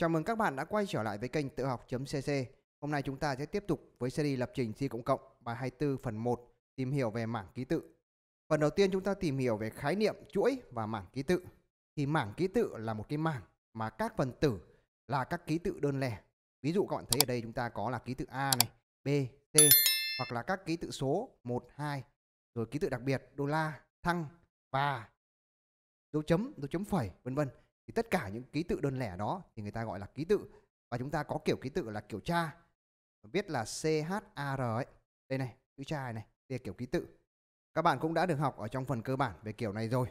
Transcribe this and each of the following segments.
Chào mừng các bạn đã quay trở lại với kênh tự học.cc. Hôm nay chúng ta sẽ tiếp tục với series lập trình C cộng cộng bài 24 phần 1 tìm hiểu về mảng ký tự. Phần đầu tiên chúng ta tìm hiểu về khái niệm chuỗi và mảng ký tự. Thì mảng ký tự là một cái mảng mà các phần tử là các ký tự đơn lẻ. Ví dụ các bạn thấy ở đây chúng ta có là ký tự A này, B, C hoặc là các ký tự số 1, 2 rồi ký tự đặc biệt đô la, thăng, và dấu chấm, dấu chấm phẩy vân vân thì tất cả những ký tự đơn lẻ đó thì người ta gọi là ký tự và chúng ta có kiểu ký tự là kiểu tra viết là CHAR ấy đây này chữ tra này, đây là kiểu ký tự các bạn cũng đã được học ở trong phần cơ bản về kiểu này rồi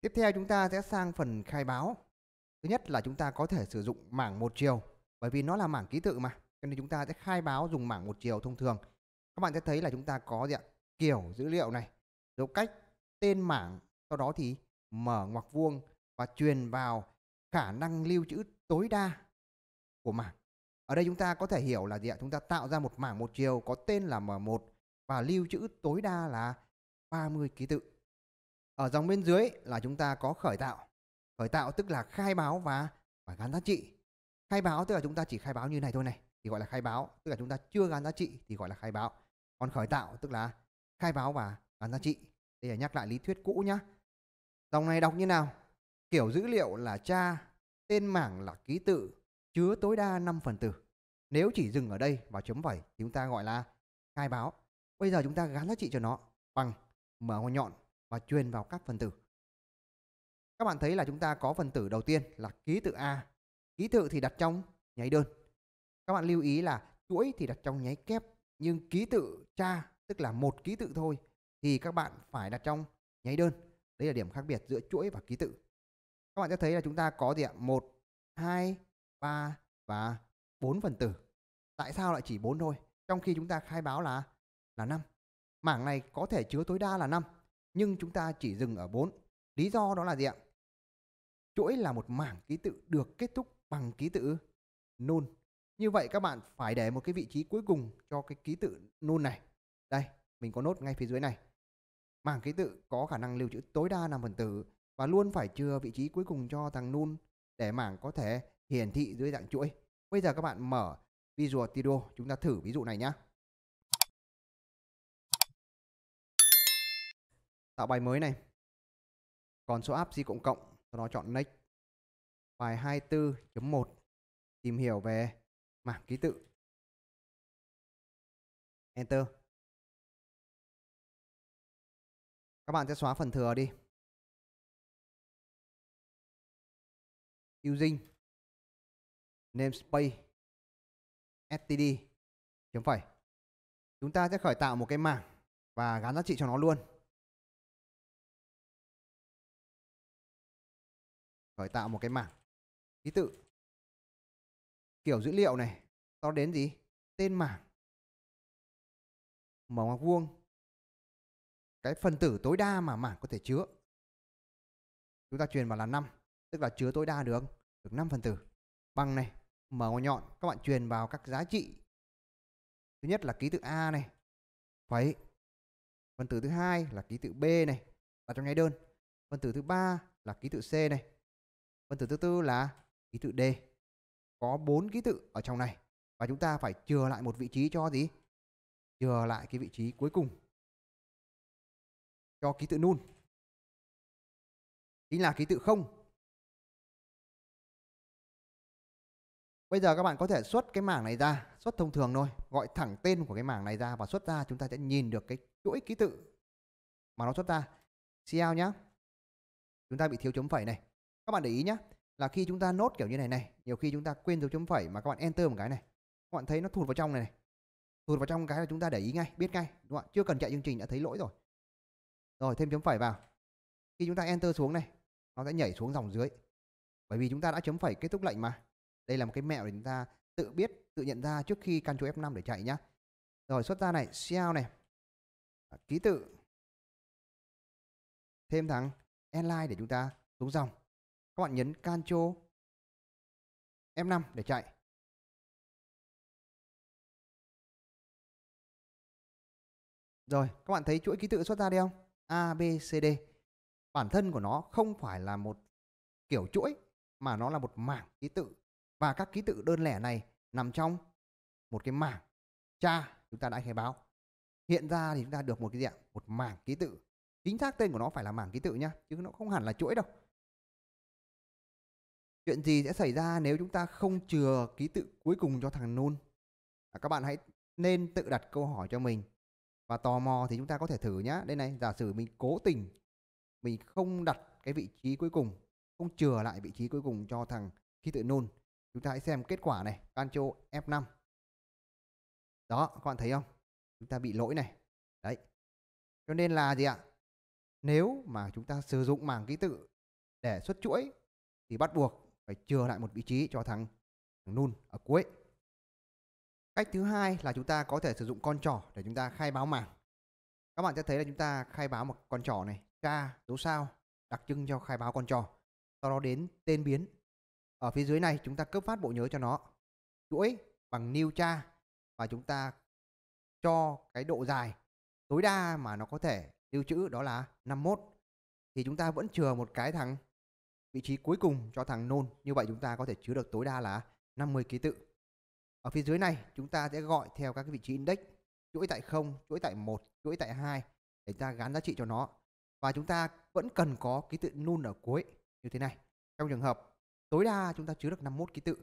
tiếp theo chúng ta sẽ sang phần khai báo thứ nhất là chúng ta có thể sử dụng mảng một chiều bởi vì nó là mảng ký tự mà cho nên chúng ta sẽ khai báo dùng mảng một chiều thông thường các bạn sẽ thấy là chúng ta có gì ạ? kiểu dữ liệu này dấu cách tên mảng sau đó thì mở ngoặc vuông và truyền vào khả năng lưu trữ tối đa của mảng. Ở đây chúng ta có thể hiểu là gì ạ? Chúng ta tạo ra một mảng một chiều có tên là M1 và lưu trữ tối đa là 30 ký tự. Ở dòng bên dưới là chúng ta có khởi tạo. Khởi tạo tức là khai báo và phải gắn giá trị. Khai báo tức là chúng ta chỉ khai báo như này thôi này thì gọi là khai báo, tức là chúng ta chưa gắn giá trị thì gọi là khai báo. Còn khởi tạo tức là khai báo và gắn giá trị. Đây là nhắc lại lý thuyết cũ nhá. Dòng này đọc như nào? Kiểu dữ liệu là cha, tên mảng là ký tự, chứa tối đa 5 phần tử. Nếu chỉ dừng ở đây và chấm phẩy chúng ta gọi là khai báo. Bây giờ chúng ta gắn giá trị cho nó bằng mở ngoặc nhọn và truyền vào các phần tử. Các bạn thấy là chúng ta có phần tử đầu tiên là ký tự A. Ký tự thì đặt trong nháy đơn. Các bạn lưu ý là chuỗi thì đặt trong nháy kép nhưng ký tự cha tức là một ký tự thôi thì các bạn phải đặt trong nháy đơn. Đây là điểm khác biệt giữa chuỗi và ký tự các bạn sẽ thấy là chúng ta có gì ạ? 1, 2, 3 và 4 phần tử. Tại sao lại chỉ 4 thôi? Trong khi chúng ta khai báo là là 5. Mảng này có thể chứa tối đa là 5, nhưng chúng ta chỉ dừng ở 4. Lý do đó là gì ạ? Chuỗi là một mảng ký tự được kết thúc bằng ký tự nôn. Như vậy các bạn phải để một cái vị trí cuối cùng cho cái ký tự nôn này. Đây, mình có nốt ngay phía dưới này. Mảng ký tự có khả năng lưu trữ tối đa 5 phần tử và luôn phải chừa vị trí cuối cùng cho thằng Nun để mảng có thể hiển thị dưới dạng chuỗi. Bây giờ các bạn mở Visual Studio, chúng ta thử ví dụ này nhé. Tạo bài mới này. Còn số app gì cộng cộng, sau đó chọn Next. Bài 24.1 tìm hiểu về mảng ký tự. Enter. Các bạn sẽ xóa phần thừa đi. using namespace std chấm phẩy chúng ta sẽ khởi tạo một cái mảng và gắn giá trị cho nó luôn khởi tạo một cái mảng ký tự kiểu dữ liệu này To đến gì tên mảng mở ngoặc vuông cái phần tử tối đa mà mảng có thể chứa chúng ta truyền vào là 5 tức là chứa tối đa được được 5 phần tử bằng này mở ngoặc nhọn các bạn truyền vào các giá trị thứ nhất là ký tự a này phẩy phần tử thứ hai là ký tự b này vào trong nháy đơn phần tử thứ ba là ký tự c này phần tử thứ tư là ký tự d có bốn ký tự ở trong này và chúng ta phải chừa lại một vị trí cho gì chừa lại cái vị trí cuối cùng cho ký tự nun chính là ký tự không Bây giờ các bạn có thể xuất cái mảng này ra, xuất thông thường thôi, gọi thẳng tên của cái mảng này ra và xuất ra chúng ta sẽ nhìn được cái chuỗi ký tự mà nó xuất ra. CL nhá. Chúng ta bị thiếu chấm phẩy này. Các bạn để ý nhá, là khi chúng ta nốt kiểu như này này, nhiều khi chúng ta quên dấu chấm phẩy mà các bạn enter một cái này. Các bạn thấy nó thụt vào trong này này. Thụt vào trong cái là chúng ta để ý ngay, biết ngay, đúng không Chưa cần chạy chương trình đã thấy lỗi rồi. Rồi thêm chấm phẩy vào. Khi chúng ta enter xuống này, nó sẽ nhảy xuống dòng dưới. Bởi vì chúng ta đã chấm phẩy kết thúc lệnh mà đây là một cái mẹo để chúng ta tự biết tự nhận ra trước khi Ctrl F5 để chạy nhá rồi xuất ra này shell này ký tự thêm thằng inline để chúng ta xuống dòng các bạn nhấn Ctrl F5 để chạy Rồi, các bạn thấy chuỗi ký tự xuất ra đi không? A, B, C, D. Bản thân của nó không phải là một kiểu chuỗi mà nó là một mảng ký tự và các ký tự đơn lẻ này nằm trong một cái mảng cha chúng ta đã khai báo hiện ra thì chúng ta được một cái dạng một mảng ký tự chính xác tên của nó phải là mảng ký tự nhá chứ nó không hẳn là chuỗi đâu chuyện gì sẽ xảy ra nếu chúng ta không chừa ký tự cuối cùng cho thằng nôn à, các bạn hãy nên tự đặt câu hỏi cho mình và tò mò thì chúng ta có thể thử nhá đây này giả sử mình cố tình mình không đặt cái vị trí cuối cùng không chừa lại vị trí cuối cùng cho thằng ký tự nôn chúng ta hãy xem kết quả này Ctrl F5 đó các bạn thấy không chúng ta bị lỗi này đấy cho nên là gì ạ nếu mà chúng ta sử dụng mảng ký tự để xuất chuỗi thì bắt buộc phải chừa lại một vị trí cho thằng, thằng nun ở cuối cách thứ hai là chúng ta có thể sử dụng con trỏ để chúng ta khai báo mảng các bạn sẽ thấy là chúng ta khai báo một con trỏ này k dấu sao đặc trưng cho khai báo con trỏ sau đó đến tên biến ở phía dưới này chúng ta cấp phát bộ nhớ cho nó. Chuỗi bằng new cha và chúng ta cho cái độ dài tối đa mà nó có thể lưu trữ đó là 51. Thì chúng ta vẫn chừa một cái thằng vị trí cuối cùng cho thằng nôn. Như vậy chúng ta có thể chứa được tối đa là 50 ký tự. Ở phía dưới này chúng ta sẽ gọi theo các cái vị trí index chuỗi tại 0, chuỗi tại 1, chuỗi tại 2 để ta gắn giá trị cho nó. Và chúng ta vẫn cần có ký tự nun ở cuối như thế này. Trong trường hợp tối đa chúng ta chứa được 51 ký tự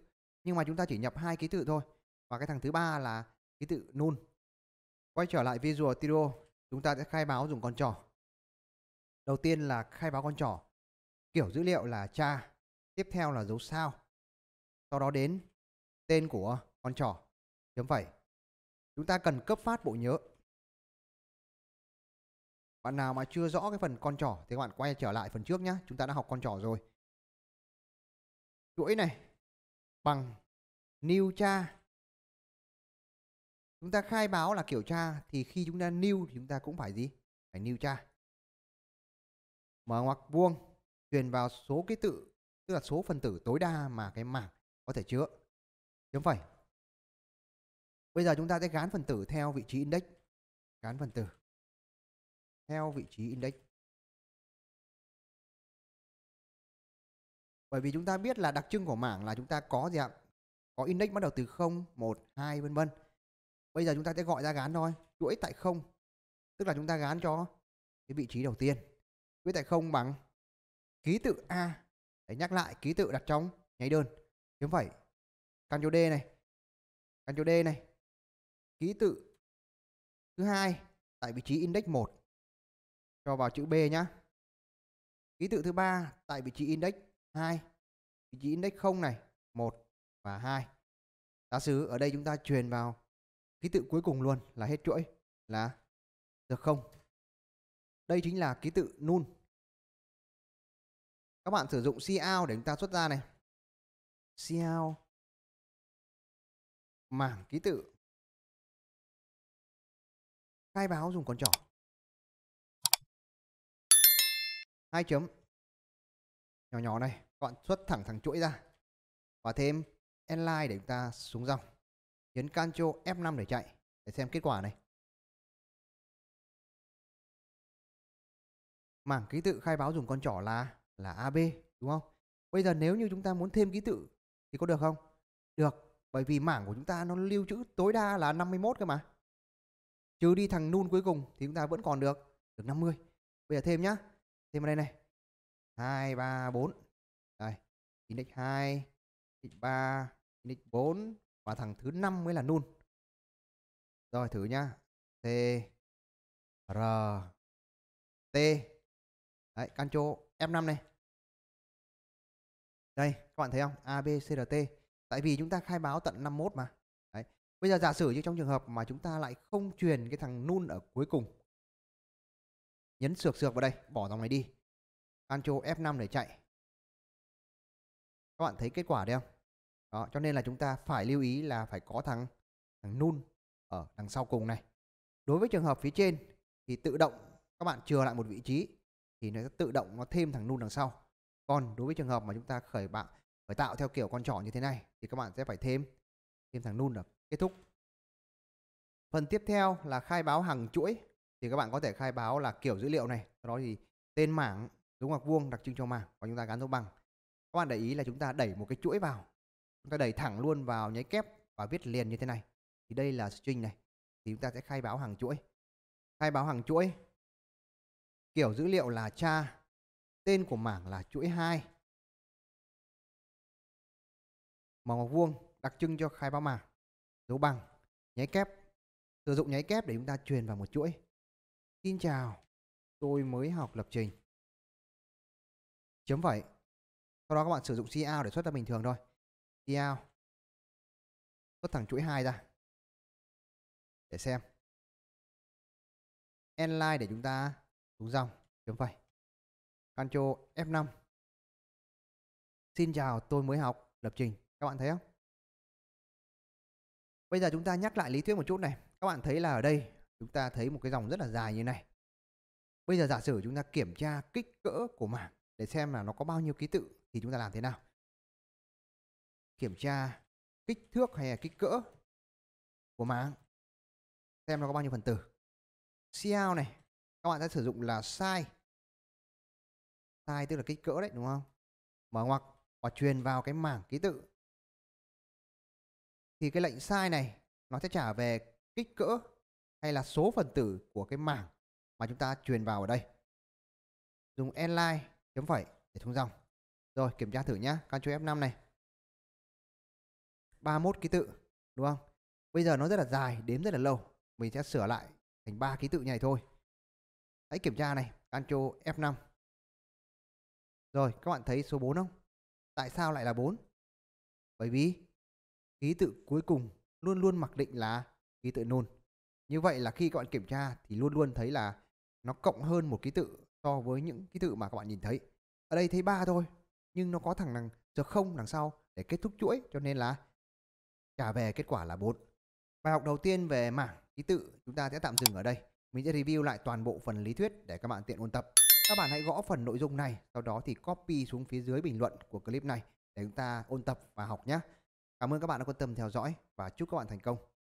nhưng mà chúng ta chỉ nhập hai ký tự thôi và cái thằng thứ ba là ký tự null quay trở lại visual studio chúng ta sẽ khai báo dùng con trỏ đầu tiên là khai báo con trỏ kiểu dữ liệu là cha tiếp theo là dấu sao sau đó đến tên của con trỏ chấm phẩy chúng ta cần cấp phát bộ nhớ bạn nào mà chưa rõ cái phần con trỏ thì các bạn quay trở lại phần trước nhé chúng ta đã học con trỏ rồi chuỗi này bằng new cha chúng ta khai báo là kiểu tra thì khi chúng ta new thì chúng ta cũng phải gì phải new cha mở ngoặc vuông truyền vào số ký tự tức là số phần tử tối đa mà cái mảng có thể chứa chấm phẩy bây giờ chúng ta sẽ gán phần tử theo vị trí index gán phần tử theo vị trí index bởi vì chúng ta biết là đặc trưng của mảng là chúng ta có gì ạ có index bắt đầu từ 0, 1, 2 vân vân bây giờ chúng ta sẽ gọi ra gán thôi chuỗi tại 0 tức là chúng ta gán cho cái vị trí đầu tiên chuỗi tại 0 bằng ký tự A để nhắc lại ký tự đặt trong nháy đơn chấm phẩy Ctrl D này Ctrl D này ký tự thứ hai tại vị trí index 1 cho vào chữ B nhá ký tự thứ ba tại vị trí index 2 vị trí index 0 này 1 và 2 giả sử ở đây chúng ta truyền vào ký tự cuối cùng luôn là hết chuỗi là được không đây chính là ký tự null các bạn sử dụng cout để chúng ta xuất ra này cout mảng ký tự khai báo dùng con trỏ hai chấm nhỏ nhỏ này gọn xuất thẳng thẳng chuỗi ra và thêm inline để chúng ta xuống dòng nhấn Ctrl F5 để chạy để xem kết quả này mảng ký tự khai báo dùng con trỏ là là AB đúng không bây giờ nếu như chúng ta muốn thêm ký tự thì có được không được bởi vì mảng của chúng ta nó lưu trữ tối đa là 51 cơ mà trừ đi thằng nun cuối cùng thì chúng ta vẫn còn được được 50 bây giờ thêm nhá thêm vào đây này 2, 3, 4. Đây, index 2, index 3, index 4 và thằng thứ 5 mới là null. Rồi thử nhá. C R T. Đấy, Ctrl F5 này. Đây, các bạn thấy không? A B C d T. Tại vì chúng ta khai báo tận 51 mà. Đấy. Bây giờ giả sử như trong trường hợp mà chúng ta lại không truyền cái thằng nun ở cuối cùng. Nhấn sược sược vào đây, bỏ dòng này đi Ancho F5 để chạy. Các bạn thấy kết quả đấy không? Đó, cho nên là chúng ta phải lưu ý là phải có thằng thằng nun ở đằng sau cùng này. Đối với trường hợp phía trên thì tự động các bạn chừa lại một vị trí thì nó tự động nó thêm thằng nun đằng sau. Còn đối với trường hợp mà chúng ta khởi bạn khởi tạo theo kiểu con trỏ như thế này thì các bạn sẽ phải thêm thêm thằng nun là kết thúc. Phần tiếp theo là khai báo hàng chuỗi thì các bạn có thể khai báo là kiểu dữ liệu này, sau đó thì tên mảng dấu ngoặc vuông đặc trưng cho mảng và chúng ta gắn dấu bằng các bạn để ý là chúng ta đẩy một cái chuỗi vào chúng ta đẩy thẳng luôn vào nháy kép và viết liền như thế này thì đây là string này thì chúng ta sẽ khai báo hàng chuỗi khai báo hàng chuỗi kiểu dữ liệu là cha tên của mảng là chuỗi 2 màu ngọc vuông đặc trưng cho khai báo mảng dấu bằng nháy kép sử dụng nháy kép để chúng ta truyền vào một chuỗi xin chào tôi mới học lập trình chấm phẩy sau đó các bạn sử dụng cao để xuất ra bình thường thôi cao, xuất thẳng chuỗi hai ra để xem line để chúng ta xuống dòng chấm phẩy Ctrl F5 Xin chào tôi mới học lập trình Các bạn thấy không? Bây giờ chúng ta nhắc lại lý thuyết một chút này Các bạn thấy là ở đây chúng ta thấy một cái dòng rất là dài như này Bây giờ giả sử chúng ta kiểm tra kích cỡ của mảng để xem là nó có bao nhiêu ký tự thì chúng ta làm thế nào. Kiểm tra kích thước hay là kích cỡ của máng. Xem nó có bao nhiêu phần tử. Size này, các bạn sẽ sử dụng là size. Size tức là kích cỡ đấy đúng không? Mở ngoặc và truyền vào cái mảng ký tự. Thì cái lệnh size này nó sẽ trả về kích cỡ hay là số phần tử của cái mảng mà chúng ta truyền vào ở đây. Dùng endline chấm phẩy để xuống dòng rồi kiểm tra thử nhá Ctrl F5 này 31 ký tự đúng không bây giờ nó rất là dài đếm rất là lâu mình sẽ sửa lại thành 3 ký tự như này thôi hãy kiểm tra này Ctrl F5 rồi các bạn thấy số 4 không tại sao lại là 4 bởi vì ký tự cuối cùng luôn luôn mặc định là ký tự nôn như vậy là khi các bạn kiểm tra thì luôn luôn thấy là nó cộng hơn một ký tự so với những ký tự mà các bạn nhìn thấy ở đây thấy ba thôi nhưng nó có thằng đằng giờ không đằng sau để kết thúc chuỗi cho nên là trả về kết quả là bốn bài học đầu tiên về mảng ký tự chúng ta sẽ tạm dừng ở đây mình sẽ review lại toàn bộ phần lý thuyết để các bạn tiện ôn tập các bạn hãy gõ phần nội dung này sau đó thì copy xuống phía dưới bình luận của clip này để chúng ta ôn tập và học nhé cảm ơn các bạn đã quan tâm theo dõi và chúc các bạn thành công